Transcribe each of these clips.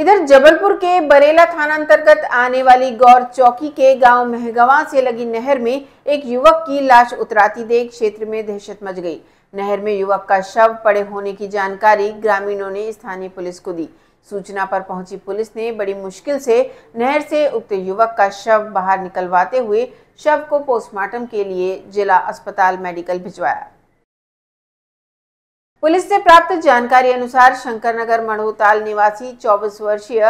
इधर जबलपुर के बरेला थाना अंतर्गत आने वाली गौर चौकी के गांव महगवा से लगी नहर में एक युवक की लाश उतराती देख क्षेत्र में दहशत मच गई नहर में युवक का शव पड़े होने की जानकारी ग्रामीणों ने स्थानीय पुलिस को दी सूचना पर पहुंची पुलिस ने बड़ी मुश्किल से नहर से उक्त युवक का शव बाहर निकलवाते हुए शव को पोस्टमार्टम के लिए जिला अस्पताल मेडिकल भिजवाया पुलिस से प्राप्त जानकारी अनुसार शंकरनगर मणोताल निवासी 24 वर्षीय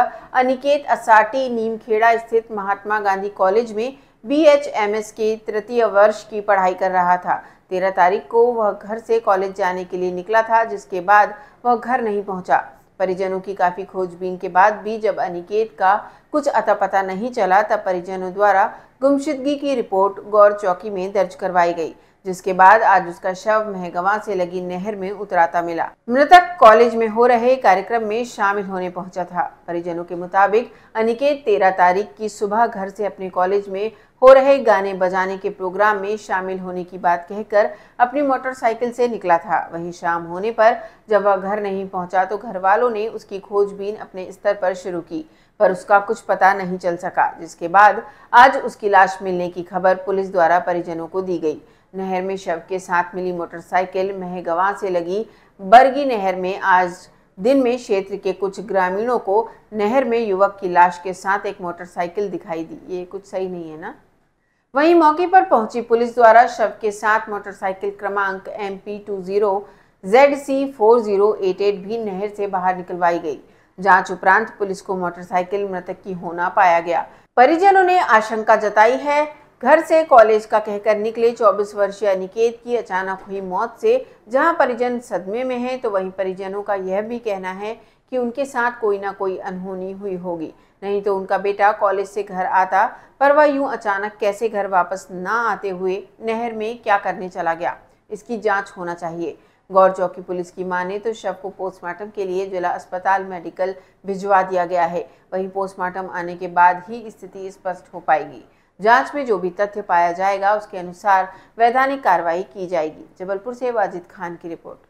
अनिकेत असाटी नीमखेड़ा स्थित महात्मा गांधी कॉलेज में बीएचएमएस के तृतीय वर्ष की पढ़ाई कर रहा था तेरह तारीख को वह घर से कॉलेज जाने के लिए निकला था जिसके बाद वह घर नहीं पहुंचा परिजनों की काफी खोजबीन के बाद भी जब अनिकेत का कुछ अता पता नहीं चला तब परिजनों द्वारा गुमशुदगी की रिपोर्ट गौर चौकी में दर्ज करवाई गई जिसके बाद आज उसका शव महगवा से लगी नहर में उतराता मिला मृतक कॉलेज में हो रहे कार्यक्रम में शामिल होने पहुंचा था परिजनों के मुताबिक अनिकेत तेरह तारीख की सुबह घर से अपने कॉलेज में हो रहे गाने बजाने के प्रोग्राम में शामिल होने की बात कहकर अपनी मोटरसाइकिल से निकला था वहीं शाम होने पर जब वह घर नहीं पहुंचा तो घर वालों ने उसकी खोजबीन अपने स्तर पर शुरू की पर उसका कुछ पता नहीं चल सका जिसके बाद आज उसकी लाश मिलने की खबर पुलिस द्वारा परिजनों को दी गई नहर में शव के साथ मिली मोटरसाइकिल महगवा से लगी बरगी नहर में आज दिन में क्षेत्र के कुछ ग्रामीणों को नहर में युवक की लाश के साथ एक मोटरसाइकिल दिखाई दी ये कुछ सही नहीं है ना वहीं मौके पर पहुंची पुलिस द्वारा शव के साथ मोटरसाइकिल क्रमांक M P two zero Z C four zero eight eight भी नहर से बाहर निकलवाई गई जांच उपरांत पुलिस को मोटरसाइकिल मृतक की होना पाया गया परिजनों ने आशंका जताई है घर से कॉलेज का कहकर निकले 24 वर्षीय अनिकेत की अचानक हुई मौत से जहां परिजन सदमे में हैं तो वहीं परिजनों का यह भी कहना है कि उनके साथ कोई ना कोई अनहोनी हुई होगी नहीं तो उनका बेटा कॉलेज से घर आता पर वह यूं अचानक कैसे घर वापस ना आते हुए नहर में क्या करने चला गया इसकी जांच होना चाहिए गौर चौकी पुलिस की माने तो शव को पोस्टमार्टम के लिए जिला अस्पताल मेडिकल भिजवा दिया गया है वहीं पोस्टमार्टम आने के बाद ही स्थिति स्पष्ट हो पाएगी जांच में जो भी तथ्य पाया जाएगा उसके अनुसार वैधानिक कार्रवाई की जाएगी जबलपुर से वाजिद खान की रिपोर्ट